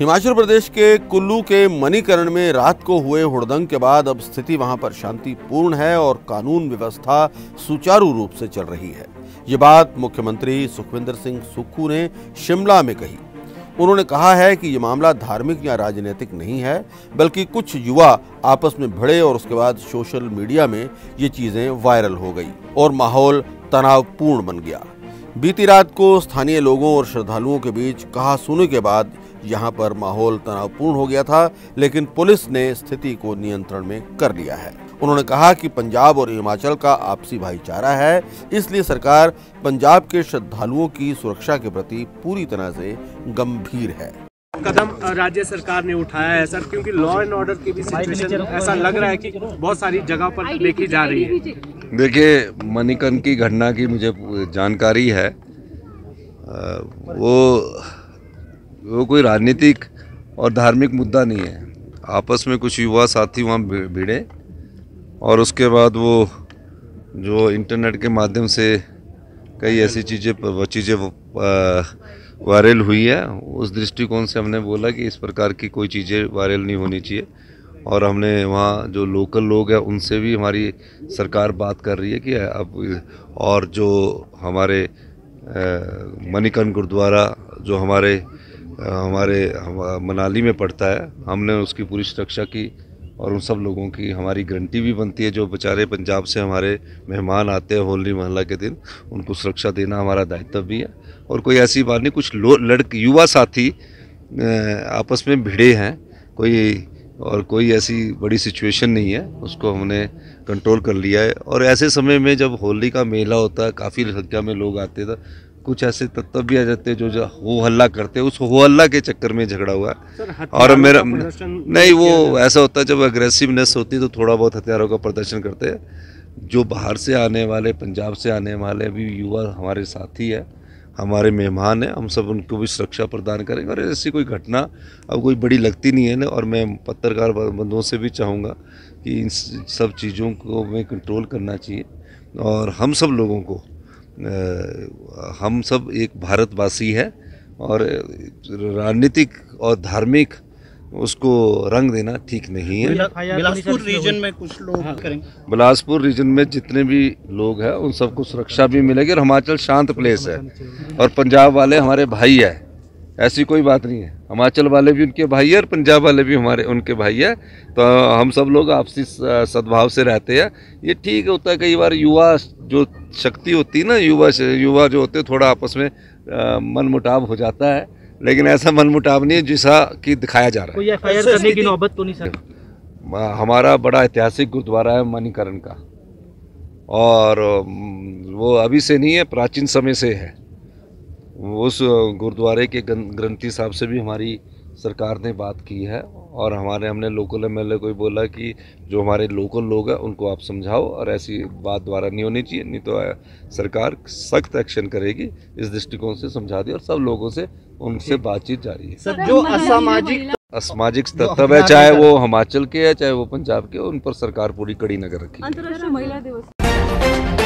हिमाचल प्रदेश के कुल्लू के मणिकरण में रात को हुए हुड़दंग के बाद अब स्थिति वहां पर शांतिपूर्ण है और कानून व्यवस्था सुचारू रूप से चल रही है ये बात मुख्यमंत्री सुखविंदर सिंह सुक्खू ने शिमला में कही उन्होंने कहा है कि ये मामला धार्मिक या राजनीतिक नहीं है बल्कि कुछ युवा आपस में भिड़े और उसके बाद सोशल मीडिया में ये चीज़ें वायरल हो गई और माहौल तनावपूर्ण बन गया बीती रात को स्थानीय लोगों और श्रद्धालुओं के बीच कहा सुने के बाद यहां पर माहौल तनावपूर्ण हो गया था लेकिन पुलिस ने स्थिति को नियंत्रण में कर लिया है उन्होंने कहा कि पंजाब और हिमाचल का आपसी भाईचारा है इसलिए सरकार पंजाब के श्रद्धालुओं की सुरक्षा के प्रति पूरी तरह से गंभीर है कदम राज्य सरकार ने उठाया है सर क्योंकि लॉ एंड ऑर्डर की भी सिचुएशन ऐसा लग रहा है कि बहुत सारी जगह पर देखी जा रही है देखिए मणिकन की घटना की मुझे जानकारी है वो वो कोई राजनीतिक और धार्मिक मुद्दा नहीं है आपस में कुछ युवा साथी वहाँ भिड़े और उसके बाद वो जो इंटरनेट के माध्यम से कई ऐसी चीज़ें चीज़ें वायरल हुई है उस दृष्टिकोण से हमने बोला कि इस प्रकार की कोई चीज़ें वायरल नहीं होनी चाहिए और हमने वहाँ जो लोकल लोग हैं उनसे भी हमारी सरकार बात कर रही है कि अब और जो हमारे मणिकन गुरुद्वारा जो हमारे हमारे मनाली में पड़ता है हमने उसकी पूरी सुरक्षा की और उन सब लोगों की हमारी गारंटी भी बनती है जो बेचारे पंजाब से हमारे मेहमान आते हैं होली महला के दिन उनको सुरक्षा देना हमारा दायित्व भी है और कोई ऐसी बात नहीं कुछ लड़के युवा साथी आपस में भिड़े हैं कोई और कोई ऐसी बड़ी सिचुएशन नहीं है उसको हमने कंट्रोल कर लिया है और ऐसे समय में जब होली का मेला होता है काफ़ी संख्या में लोग आते थे तो कुछ ऐसे तत्व भी आ जाते जो जो हो हल्ला करते उस हो हल्ला के चक्कर में झगड़ा हुआ और मेरा नहीं वो ऐसा होता है जब अग्रेसिवनेस होती है तो थोड़ा बहुत हथियारों का प्रदर्शन करते हैं जो बाहर से आने वाले पंजाब से आने वाले अभी युवा हमारे साथी है हमारे मेहमान हैं हम सब उनको भी सुरक्षा प्रदान करेंगे और ऐसी कोई घटना अब कोई बड़ी लगती नहीं है ना और मैं पत्रकार बंधुओं से भी चाहूँगा कि इन सब चीज़ों को में कंट्रोल करना चाहिए और हम सब लोगों को हम सब एक भारतवासी है और राजनीतिक और धार्मिक उसको रंग देना ठीक नहीं है बिलासपुर रीजन में कुछ लोग हाँ। करेंगे बिलासपुर रीजन में जितने भी लोग हैं उन सबको सुरक्षा भी मिलेगी और हिमाचल शांत प्लेस है और पंजाब वाले हमारे भाई है ऐसी कोई बात नहीं है हिमाचल वाले भी उनके भाई है और पंजाब वाले भी हमारे उनके भाई है तो हम सब लोग आपसी सद्भाव से रहते हैं ये ठीक होता है कई बार युवा जो शक्ति होती है ना युवा युवा जो होते हैं थोड़ा आपस में मन मुटाव हो जाता है लेकिन ऐसा मनमुटाव नहीं है जैसा कि दिखाया जा रहा है कोई एफआईआर करने की नौबत तो नहीं सर हाँ, हमारा बड़ा ऐतिहासिक गुरुद्वारा है मणिकरण का और वो अभी से नहीं है प्राचीन समय से है उस गुरुद्वारे के ग्रंथी साहब से भी हमारी सरकार ने बात की है और हमारे हमने लोकल एम एल ए को बोला कि जो हमारे लोकल लोग हैं उनको आप समझाओ और ऐसी बात द्वारा नहीं होनी चाहिए नहीं तो सरकार सख्त एक्शन करेगी इस दृष्टिकोण से समझा दी और सब लोगों से उनसे बातचीत जारी है सर जो असामाजिक असामाजिक तत्व है चाहे वो हिमाचल के है चाहे वो पंजाब के उन पर सरकार पूरी कड़ी नजर रखी अंतर्राष्ट्रीय महिला दिवस